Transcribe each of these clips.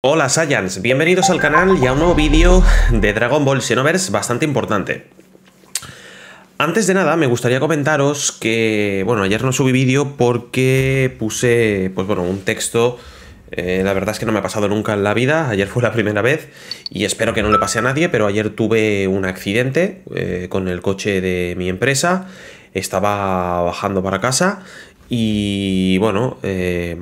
Hola Saiyans, bienvenidos al canal y a un nuevo vídeo de Dragon Ball Xenoverse bastante importante. Antes de nada, me gustaría comentaros que, bueno, ayer no subí vídeo porque puse, pues bueno, un texto, eh, la verdad es que no me ha pasado nunca en la vida, ayer fue la primera vez y espero que no le pase a nadie, pero ayer tuve un accidente eh, con el coche de mi empresa, estaba bajando para casa y, bueno, eh,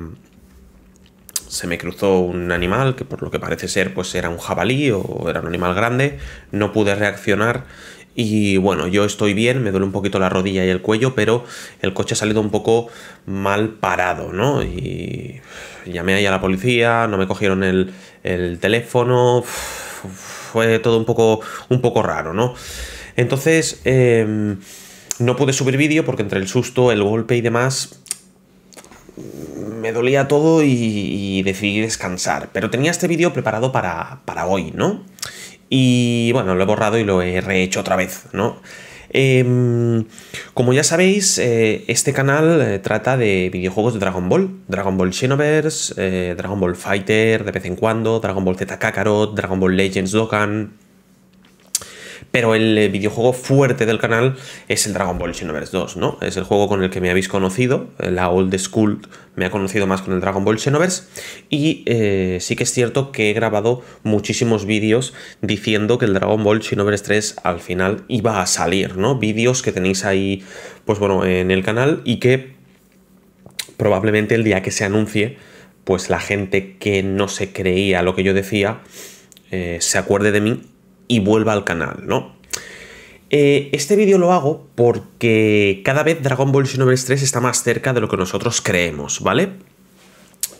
se me cruzó un animal que por lo que parece ser pues era un jabalí o era un animal grande, no pude reaccionar y bueno, yo estoy bien, me duele un poquito la rodilla y el cuello, pero el coche ha salido un poco mal parado, ¿no? Y llamé ahí a la policía, no me cogieron el, teléfono, fue todo un poco, un poco raro, ¿no? Entonces, em, no pude subir vídeo porque entre el susto, el golpe y demás, me dolía todo y, decidí descansar. Pero tenía este vídeo preparado para, para, hoy, ¿no? Y bueno, lo he borrado y lo he rehecho otra vez, ¿no? Em, como ya sabéis, eh, este canal eh, trata de videojuegos de Dragon Ball, Dragon Ball Xenoverse, eh, Dragon Ball Fighter de vez en cuando, Dragon Ball Z Kakarot, Dragon Ball Legends Dokkan, pero el eh, videojuego fuerte del canal es el Dragon Ball Xenoverse 2, ¿no? Es el juego con el que me habéis conocido, eh, la old school me ha conocido más con el Dragon Ball Xenoverse y eh, sí que es cierto que he grabado muchísimos vídeos diciendo que el Dragon Ball Xenoverse 3 al final iba a salir, ¿no? Vídeos que tenéis ahí, pues bueno, en el canal y que probablemente el día que se anuncie, pues la gente que no se creía lo que yo decía se acuerde de mí y vuelva al canal, ¿no? Eh, este vídeo lo hago porque cada vez Dragon Ball Xenoverse 3 está más cerca de lo que nosotros creemos, ¿vale?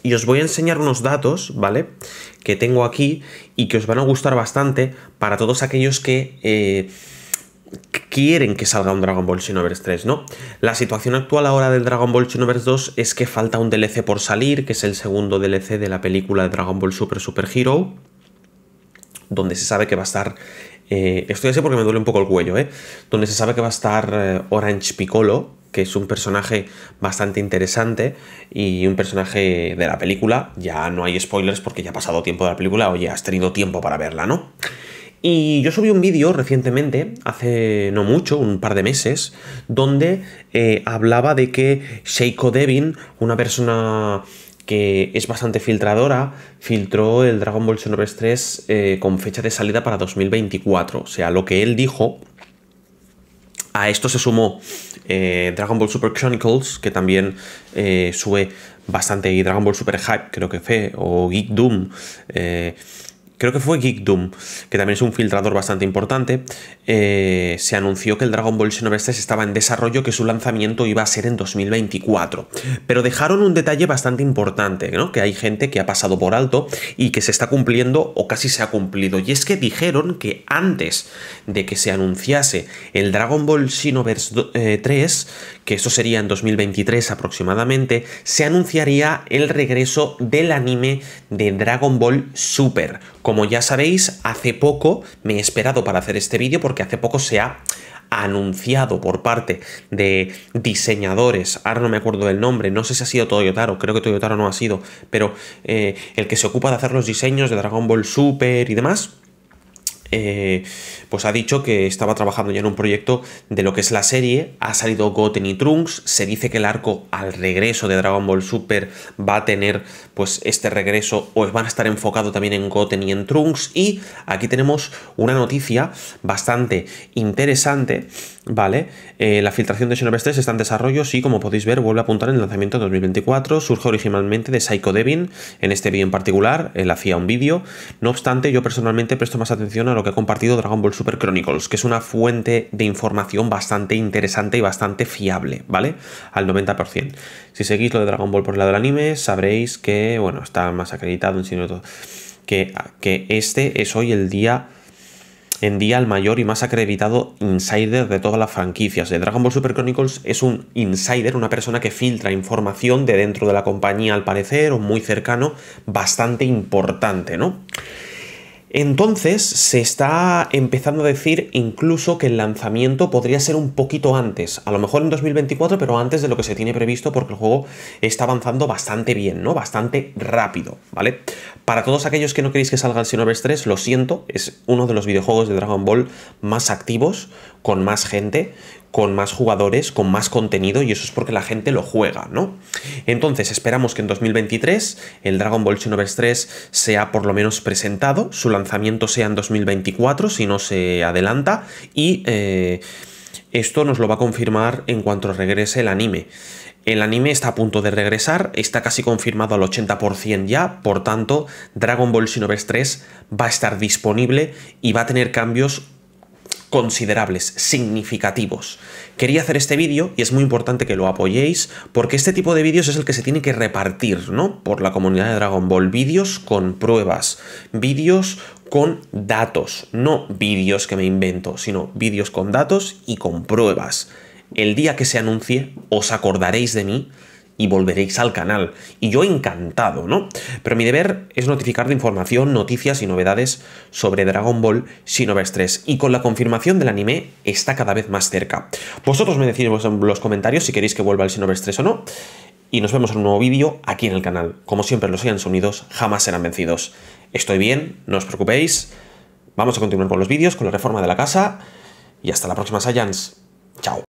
Y os voy a enseñar unos datos, ¿vale? Que tengo aquí y que os van a gustar bastante para todos aquellos que... Eh, quieren que salga un Dragon Ball Xenoverse 3, ¿no? La situación actual ahora del Dragon Ball Xenoverse 2 es que falta un DLC por salir, que es el segundo DLC de la película de Dragon Ball Super Super Hero, donde se sabe que va a estar. Eh, estoy así porque me duele un poco el cuello, ¿eh? Donde se sabe que va a estar eh, Orange Piccolo, que es un personaje bastante interesante y un personaje de la película. Ya no hay spoilers porque ya ha pasado tiempo de la película, oye, has tenido tiempo para verla, ¿no? Y yo subí un vídeo recientemente, hace no mucho, un par de meses, donde eh, hablaba de que Sheiko Devin, una persona que es bastante filtradora, filtró el Dragon Ball Xenoverse 3 eh, con fecha de salida para 2024. O sea, lo que él dijo, a esto se sumó eh, Dragon Ball Super Chronicles, que también eh, sube bastante, y Dragon Ball Super Hype, creo que fue, o Geek Doom creo que fue Geekdom, que también es un filtrador bastante importante, eh, se anunció que el Dragon Ball Xenoverse 3 estaba en desarrollo, que su lanzamiento iba a ser en 2024. Pero dejaron un detalle bastante importante, ¿no? que hay gente que ha pasado por alto y que se está cumpliendo o casi se ha cumplido. Y es que dijeron que antes de que se anunciase el Dragon Ball Xenoverse 3, eh, que eso sería en 2023 aproximadamente, se anunciaría el regreso del anime de Dragon Ball Super como ya sabéis, hace poco me he esperado para hacer este vídeo porque hace poco se ha anunciado por parte de diseñadores, ahora no me acuerdo del nombre, no sé si ha sido Toyotaro, creo que Toyotaro no ha sido, pero eh, el que se ocupa de hacer los diseños de Dragon Ball Super y demás, eh, pues ha dicho que estaba trabajando ya en un proyecto de lo que es la serie. Ha salido Goten y Trunks. Se dice que el arco al regreso de Dragon Ball Super va a tener pues este regreso o van a estar enfocado también en Goten y en Trunks. Y aquí tenemos una noticia bastante interesante, ¿vale? Eh, la filtración de Xenoverse 3 está en desarrollo, sí, como podéis ver, vuelve a apuntar en el lanzamiento de 2024. Surge originalmente de Psycho Devin, en este vídeo en particular, él hacía un vídeo. No obstante, yo personalmente presto más atención a lo que ha compartido Dragon Ball Super Chronicles, que es una fuente de información bastante interesante y bastante fiable, ¿vale? Al 90%. Si seguís lo de Dragon Ball por el lado del anime, sabréis que, bueno, está más acreditado en todo, que, que este es hoy el día en día el mayor y más acreditado insider de todas las franquicias. De Dragon Ball Super Chronicles es un insider, una persona que filtra información de dentro de la compañía, al parecer, o muy cercano, bastante importante, ¿no? Entonces se está empezando a decir incluso que el lanzamiento podría ser un poquito antes, a lo mejor en 2024, pero antes de lo que se tiene previsto porque el juego está avanzando bastante bien, ¿no? Bastante rápido, ¿vale? Para todos aquellos que no queréis que salga el Xenoverse 3, lo siento, es uno de los videojuegos de Dragon Ball más activos, con más gente, con más jugadores, con más contenido y eso es porque la gente lo juega, ¿no? Entonces esperamos que en 2023 el Dragon Ball Xenoverse 3 sea por lo menos presentado, su lanzamiento sea en 2024 si no se adelanta y eh, esto nos lo va a confirmar en cuanto regrese el anime. El anime está a punto de regresar, está casi confirmado al 80% ya, por tanto, Dragon Ball Xenoverse 3 va a estar disponible y va a tener cambios considerables, significativos. Quería hacer este vídeo y es muy importante que lo apoyéis porque este tipo de vídeos es el que se tiene que repartir, ¿no? Por la comunidad de Dragon Ball. Vídeos con pruebas, vídeos con datos, no vídeos que me invento, sino vídeos con datos y con pruebas. El día que se anuncie, os acordaréis de mí y volveréis al canal. Y yo encantado, ¿no? Pero mi deber es notificar de información, noticias y novedades sobre Dragon Ball Xenoverse 3. Y con la confirmación del anime está cada vez más cerca. Vosotros me decís en los comentarios si queréis que vuelva el Xenoverse 3 o no. Y nos vemos en un nuevo vídeo aquí en el canal. Como siempre, los sean unidos jamás serán vencidos. Estoy bien, no os preocupéis. Vamos a continuar con los vídeos, con la reforma de la casa. Y hasta la próxima, Saiyans. Chao.